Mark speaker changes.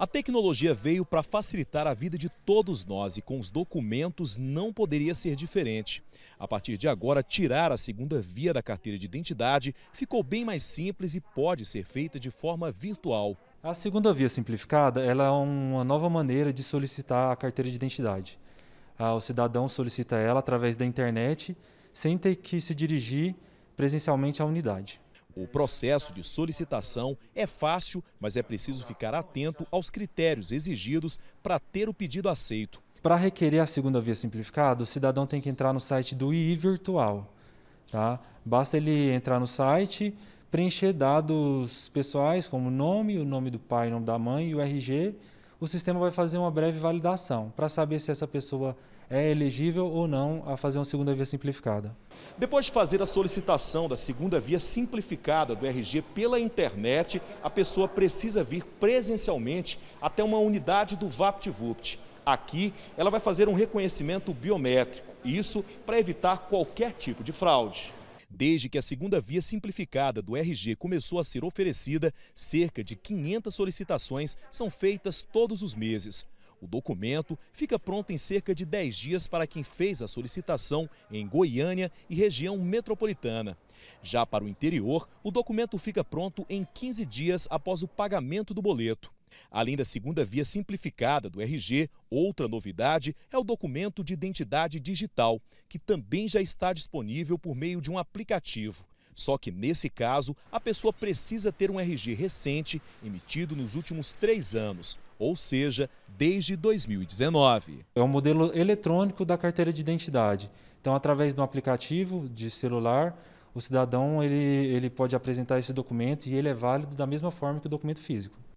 Speaker 1: A tecnologia veio para facilitar a vida de todos nós e com os documentos não poderia ser diferente. A partir de agora, tirar a segunda via da carteira de identidade ficou bem mais simples e pode ser feita de forma virtual.
Speaker 2: A segunda via simplificada é uma nova maneira de solicitar a carteira de identidade. Ah, o cidadão solicita ela através da internet sem ter que se dirigir presencialmente à unidade. O processo de solicitação é fácil, mas é preciso ficar atento aos critérios exigidos para ter o pedido aceito. Para requerer a segunda via simplificada, o cidadão tem que entrar no site do II Virtual. Tá? Basta ele entrar no site, preencher dados pessoais, como nome, o nome do pai, o nome da mãe e o RG o sistema vai fazer uma breve validação para saber se essa pessoa é elegível ou não a fazer uma segunda via simplificada.
Speaker 1: Depois de fazer a solicitação da segunda via simplificada do RG pela internet, a pessoa precisa vir presencialmente até uma unidade do VaptVupt. Aqui, ela vai fazer um reconhecimento biométrico, isso para evitar qualquer tipo de fraude. Desde que a segunda via simplificada do RG começou a ser oferecida, cerca de 500 solicitações são feitas todos os meses. O documento fica pronto em cerca de 10 dias para quem fez a solicitação em Goiânia e região metropolitana. Já para o interior, o documento fica pronto em 15 dias após o pagamento do boleto. Além da segunda via simplificada do RG, outra novidade é o documento de identidade digital, que também já está disponível por meio de um aplicativo. Só que, nesse caso, a pessoa precisa ter um RG recente, emitido nos últimos três anos, ou seja, desde 2019.
Speaker 2: É um modelo eletrônico da carteira de identidade. Então, através de um aplicativo de celular, o cidadão ele, ele pode apresentar esse documento e ele é válido da mesma forma que o documento físico.